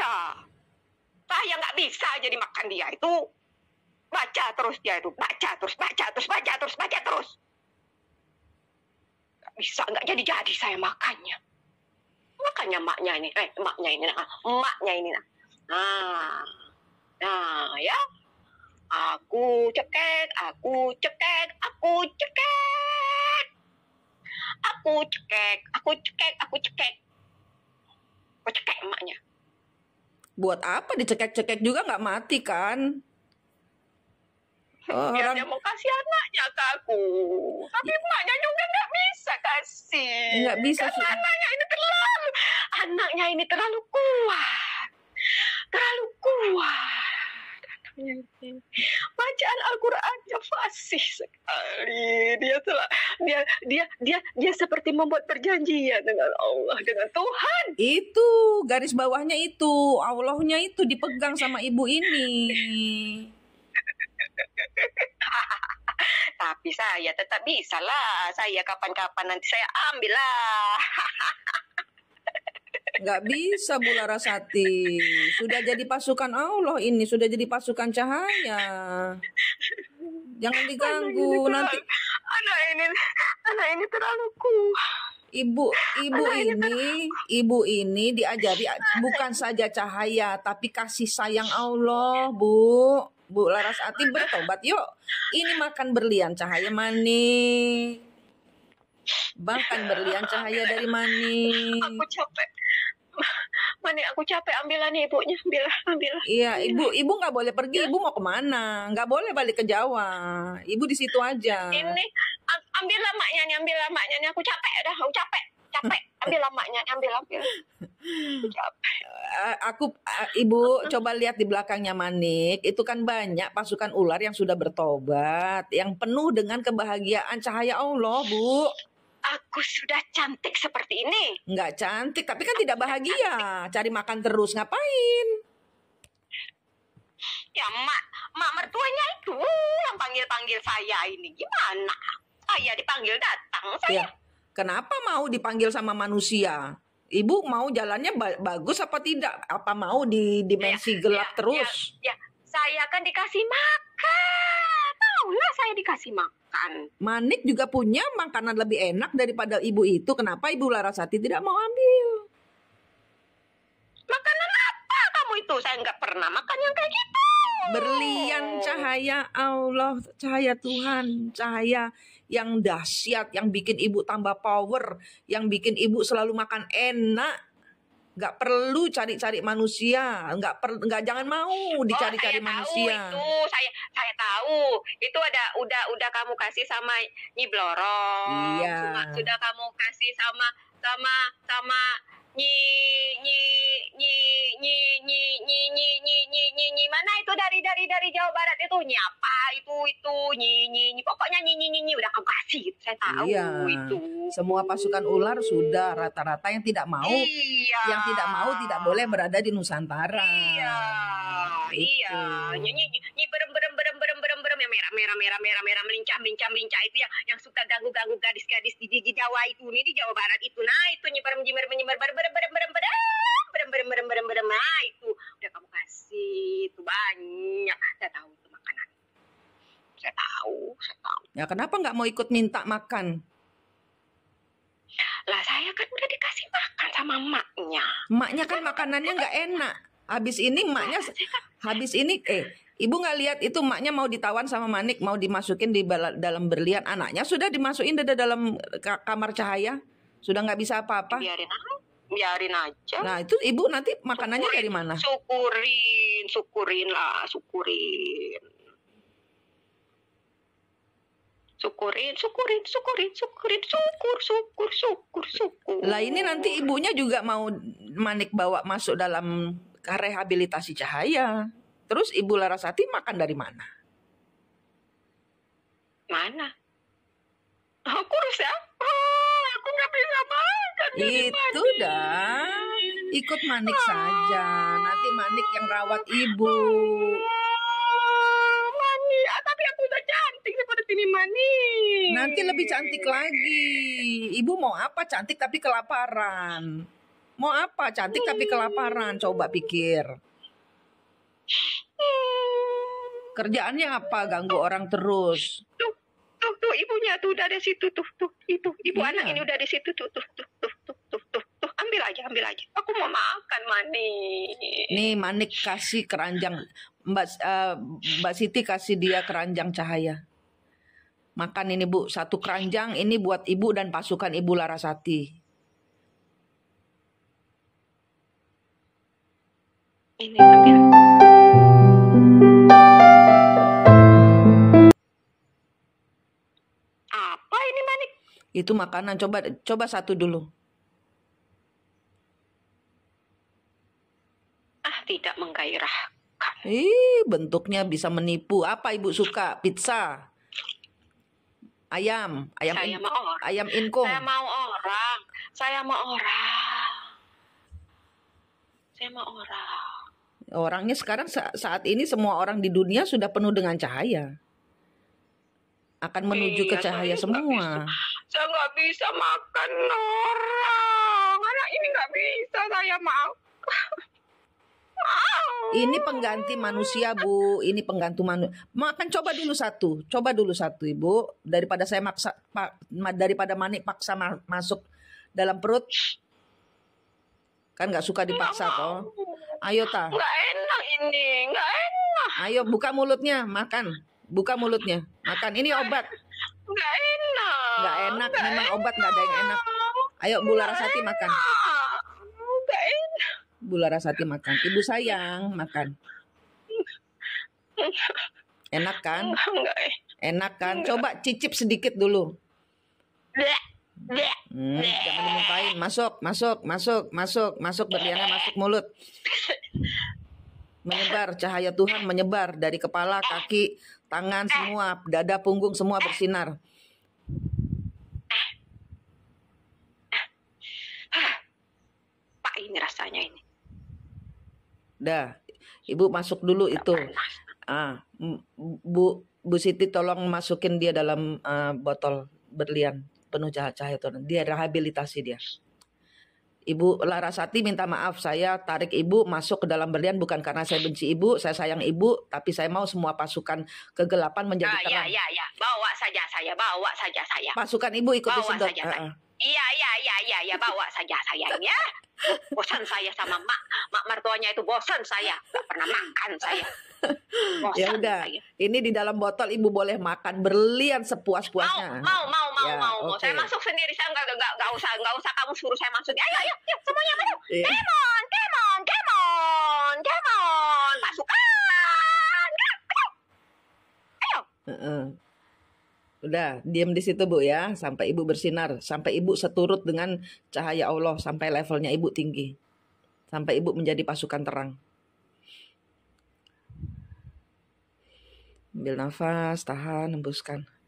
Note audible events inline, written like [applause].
baca. Saya nggak bisa jadi makan dia itu. Baca terus dia itu, baca terus, baca terus, baca terus, baca terus. nggak bisa, nggak jadi-jadi saya makannya. Makanya maknya ini, eh, maknya ini, nah, maknya ini. Nah, nah, nah ya. Aku cekek, aku cekek, aku cekek. Aku cekek, aku cekek, aku cekek. Aku cekek. buat apa dicekek-cekek juga nggak mati kan? Oh, ya, dia mau kasih anaknya ke aku. Tapi iya. emaknya juga nggak bisa kasih. Nggak bisa. Karena anaknya ini terlalu, anaknya ini terlalu kuat, terlalu kuat. Iya, iya. Bacaan al yang fasih sekali. Dia telah dia dia dia dia seperti membuat perjanjian dengan Allah, dengan Tuhan. Itu garis bawahnya itu, Allahnya itu dipegang sama ibu ini. [laughs] Tapi saya tetap bisa lah. Saya kapan-kapan nanti saya ambil lah. [laughs] Gak bisa Bu Larasati. Sudah jadi pasukan Allah ini, sudah jadi pasukan cahaya. Jangan diganggu anak nanti. anak ini, anak ini terlalu kuat. Ibu, ibu anak ini, ini ibu ini diajari bukan saja cahaya, tapi kasih sayang Allah, Bu. Bu Larasati Ati bertobat yuk. Ini makan berlian cahaya mani. Bahkan berlian cahaya dari mani. Aku capek mana aku capek ambilan ibunya ambil ambil iya, iya ibu ibu nggak boleh pergi iya. ibu mau kemana nggak boleh balik ke Jawa ibu di situ aja ini ambil lamanya nih ambil lamanya nih aku capek udah aku capek capek ambil lamaknya ambil ambil aku eh, eh, ibu coba lihat di belakangnya Manik itu kan banyak pasukan ular yang sudah bertobat yang penuh dengan kebahagiaan cahaya Allah bu Aku sudah cantik seperti ini. Enggak cantik, tapi kan tidak bahagia. Cari makan terus, ngapain? Ya, Mak. Mak mertuanya itu yang panggil-panggil saya ini. Gimana? Saya dipanggil datang, saya. Ya. Kenapa mau dipanggil sama manusia? Ibu mau jalannya ba bagus apa tidak? Apa mau di dimensi ya, ya gelap ya, terus? Ya, ya, saya kan dikasih makan. Tahu lah saya dikasih makan makan. Manik juga punya makanan lebih enak daripada ibu itu. Kenapa ibu Larasati tidak mau ambil? Makanan apa kamu itu? Saya nggak pernah makan yang kayak gitu. Berlian cahaya Allah, cahaya Tuhan, cahaya yang dahsyat, yang bikin ibu tambah power, yang bikin ibu selalu makan enak, nggak perlu cari-cari manusia nggak per nggak jangan mau iya, oh, dicari-cari oh, manusia tahu itu saya saya tahu itu ada udah udah kamu kasih sama Nyi Blorong iya. sudah kamu kasih sama sama sama Nyi dari Jawa Barat itu nyapa itu itu nyinyi nyi, pokoknya nyinyi nyinyi udah kamu kasih gitu. saya tahu iya. itu semua pasukan ular sudah rata-rata yang tidak mau iya. yang tidak mau tidak boleh berada di Nusantara iya iya nyinyi nyinyi berem berem berem berem berem berem yang merah merah merah merah merah melincah melincah melincah itu yang yang suka ganggu ganggu gadis gadis di, di, Jawa itu nih di Jawa Barat itu nah itu nyebar berem menyebar berem berem berem berem berem berem berem berem berem berem ber Ya kenapa nggak mau ikut minta makan? Lah saya kan udah dikasih makan sama maknya. Maknya kan makanannya nggak enak. Habis ini maknya nah, kan- habis ini eh Ibu nggak lihat itu maknya mau ditawan sama Manik mau dimasukin di dalam berlian anaknya sudah dimasukin di dalam eh, kamar cahaya sudah nggak bisa apa-apa. Biarin aja, biarin aja. Nah itu ibu nanti makanannya syukurin, dari mana? Syukurin, syukurin lah, syukurin syukurin, syukurin, syukurin, syukurin, syukur, syukur, syukur, syukur. Lah ini nanti ibunya juga mau Manik bawa masuk dalam rehabilitasi cahaya. Terus Ibu Larasati makan dari mana? Mana? Aku harus apa? Aku nggak bisa makan dari Itu dah. Ikut Manik saja. Nanti Manik yang rawat ibu. manis. Nanti lebih cantik lagi. Ibu mau apa? Cantik tapi kelaparan. Mau apa? Cantik tapi kelaparan. Coba pikir. Kerjaannya apa? Ganggu orang terus. Tuh, tuh, tuh ibunya tuh udah di situ tuh, tuh, ibu, Ibu iya. anak ini udah di situ tuh, tuh, tuh, tuh, tuh, tuh, tuh, Ambil aja, ambil aja. Aku mau makan manik. Nih, manik kasih keranjang Mbak uh, Mbak Siti kasih dia keranjang cahaya. Makan ini Bu, satu keranjang ini buat Ibu dan pasukan Ibu Larasati. Ini manik? itu makanan coba coba satu dulu ah tidak menggairahkan ih bentuknya bisa menipu apa ibu suka pizza Ayam, ayam. Saya in, mau orang. Ayam inkung. Saya mau orang. Saya mau orang. Saya mau orang. Orangnya sekarang saat ini semua orang di dunia sudah penuh dengan cahaya. Akan menuju iya, ke cahaya saya semua. bisa, saya nggak bisa makan orang. Anak ini nggak bisa saya mau. Ini pengganti manusia, Bu. Ini pengganti manusia. Makan coba dulu satu. Coba dulu satu, Ibu. Daripada saya maksa pa, daripada manik paksa ma masuk dalam perut. Kan nggak suka dipaksa kok. Ayo ta. Nggak enak ini, nggak enak. Ayo buka mulutnya, makan. Buka mulutnya, makan. Ini obat. Nggak enak. Nggak enak, memang obat nggak ada yang enak. Ayo Bu Larasati makan. Bu Larasati makan. Ibu sayang makan. Enak kan? Eh. Enak kan? Coba cicip sedikit dulu. Hmm, jangan dimumpain. Masuk, masuk, masuk, masuk, masuk berliana masuk mulut. Menyebar cahaya Tuhan menyebar dari kepala, kaki, tangan semua, dada, punggung semua bersinar. Pak ah, ini rasanya ini. Dah, Ibu masuk dulu itu. Ah, Bu Bu Siti tolong masukin dia dalam uh, botol berlian penuh cahaya, cahaya itu. Dia rehabilitasi dia. Ibu Larasati minta maaf saya tarik ibu masuk ke dalam berlian bukan karena saya benci ibu, saya sayang ibu, tapi saya mau semua pasukan kegelapan menjadi ah, terang. Ya, ya, ya. Bawa saja saya, bawa saja saya. Pasukan ibu ikut bawa sedot. Saja uh -uh. Iya, iya, iya, iya, iya, bawa saja saya ya. Bosan saya sama mak, mak mertuanya itu bosan saya, nggak pernah makan saya. ya udah, ini di dalam botol ibu boleh makan berlian sepuas-puasnya. Mau, mau, mau, mau, ya, mau, mau. Saya masuk sendiri, saya nggak nggak nggak usah nggak usah kamu suruh saya masuk. Ayo, ya, ya, ayo, ya, ayo semuanya ayo iya. Yeah. Come on, come on, come on, come on, pasukan. Ayo. Uh -uh. Udah, diam di situ Bu ya, sampai Ibu bersinar, sampai Ibu seturut dengan cahaya Allah, sampai levelnya Ibu tinggi. Sampai Ibu menjadi pasukan terang. Ambil nafas, tahan, hembuskan.